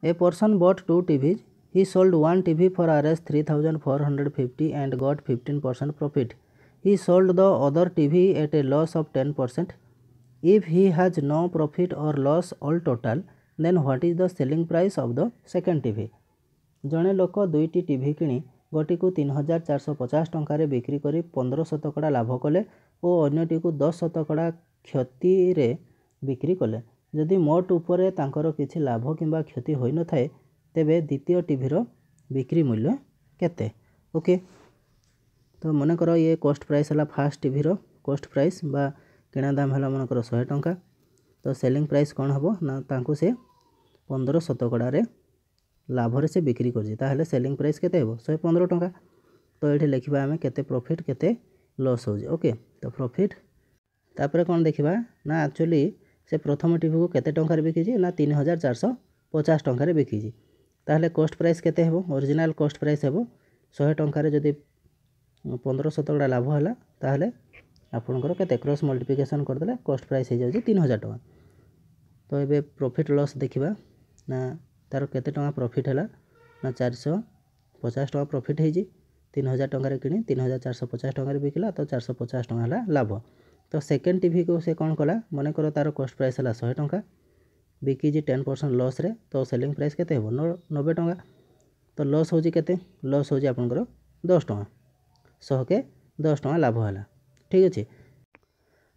A person bought two TVs. He sold one TV for Rs 3450 and got 15% profit. He sold the other TV at a loss of 10%. If he has no profit or loss all total, then what is the selling price of the second TV? ଜଣେ ଲୋକ ଦୁଇଟି TV କିଣି ଗୋଟିକୁ ତିନି ହଜାର ଚାରିଶହ ପଚାଶ ଟଙ୍କାରେ ବିକ୍ରି କରି ପନ୍ଦର ଶତକଡ଼ା ଲାଭ କଲେ ଓ ଅନ୍ୟଟିକୁ ଦଶ ଶତକଡ଼ା କ୍ଷତିରେ ବିକ୍ରି କଲେ ଯଦି ମୋଟ ଉପରେ ତାଙ୍କର କିଛି ଲାଭ କିମ୍ବା କ୍ଷତି ହୋଇନଥାଏ ତେବେ ଦ୍ୱିତୀୟ ଟିଭିର ବିକ୍ରି ମୂଲ୍ୟ କେତେ ଓକେ ତ ମନେକର ଇଏ କଷ୍ଟ ପ୍ରାଇସ୍ ହେଲା ଫାର୍ଷ୍ଟ ଟିଭିର କଷ୍ଟ ପ୍ରାଇସ୍ ବା କିଣା ଦାମ ହେଲା ମନେକର ଶହେ ଟଙ୍କା ତ ସେଲିଂ ପ୍ରାଇସ୍ କ'ଣ ହେବ ନା ତାଙ୍କୁ ସେ ପନ୍ଦର ଶତକଡ଼ାରେ ଲାଭରେ ସେ ବିକ୍ରି କରୁଛି ତାହେଲେ ସେଲିଂ ପ୍ରାଇସ୍ କେତେ ହେବ ଶହେ ପନ୍ଦର ଟଙ୍କା ତ ଏଇଠି ଲେଖିବା ଆମେ କେତେ ପ୍ରଫିଟ୍ କେତେ ଲସ୍ ହେଉଛି ଓକେ ତ ପ୍ରଫିଟ୍ ତାପରେ କ'ଣ ଦେଖିବା ନା ଆକ୍ଚୁଆଲି ସେ ପ୍ରଥମ ଟିଭିକୁ କେତେ ଟଙ୍କାରେ ବିକିଛି ନା ତିନି ହଜାର ଚାରିଶହ ପଚାଶ ଟଙ୍କାରେ ବିକିଛି ତା'ହେଲେ କଷ୍ଟ୍ ପ୍ରାଇସ୍ କେତେ ହେବ ଅରିଜିନାଲ୍ କଷ୍ଟ୍ ପ୍ରାଇସ୍ ହେବ ଶହେ ଟଙ୍କାରେ ଯଦି ପନ୍ଦର ଶତକଡ଼ା ଲାଭ ହେଲା ତା'ହେଲେ ଆପଣଙ୍କର କେତେ କ୍ରସ୍ ମଲ୍ଟିପ୍ଲିକେସନ୍ କରିଦେଲେ କଷ୍ଟ୍ ପ୍ରାଇସ୍ ହେଇଯାଉଛି ତିନି ହଜାର ଟଙ୍କା ତ ଏବେ ପ୍ରଫିଟ୍ ଲସ୍ ଦେଖିବା ନା ତା'ର କେତେ ଟଙ୍କା ପ୍ରଫିଟ୍ ହେଲା ନା ଚାରିଶହ ପଚାଶ ଟଙ୍କା ପ୍ରଫିଟ୍ ହେଇଛି ତିନି ହଜାର ଟଙ୍କାରେ କିଣି ତିନି ହଜାର ଚାରିଶହ ପଚାଶ ଟଙ୍କାରେ ବିକିଲା ତ ଚାରିଶହ ପଚାଶ ଟଙ୍କା ହେଲା ଲାଭ तो सेकेंड टी को सी कौन कला मनकर तार कस्ट प्राइस है शहे टाँचा बिकी टेन परसेंट लस तो सेलिंग प्राइस के नबे टाँचा तो लस हूँ लस हूँ आप दस शह के दस टाँह लाभ है ठीक अच्छे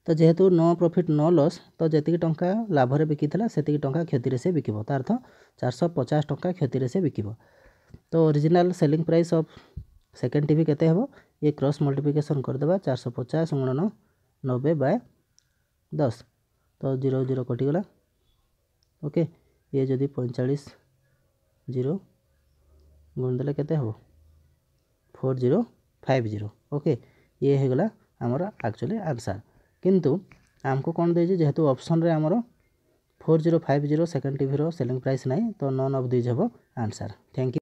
तो जेहेतु न प्रफिट न लस तो जी टा लाभ में बिकी था से टाँचा क्षति से बिकव तार चार शौ पचास टाँचा क्षति से बिक तो original selling price of second टी के क्रस मल्टिफिकेसन करदे चार शौ पचास गुणन नब्बे बाय दस तो जीरो जीरो कटिगला ओके ये जदि पैंचाश जीरो गुणदेले के four zero five zero okay ये होगा आमर एक्चुअली आंसर किंतु आमको कौन दे जेहेतु अप्सन रे आमर four zero five zero second टीर सेलिंग प्राइस नाई तो नन अफ दिज हम आंसर थैंक यू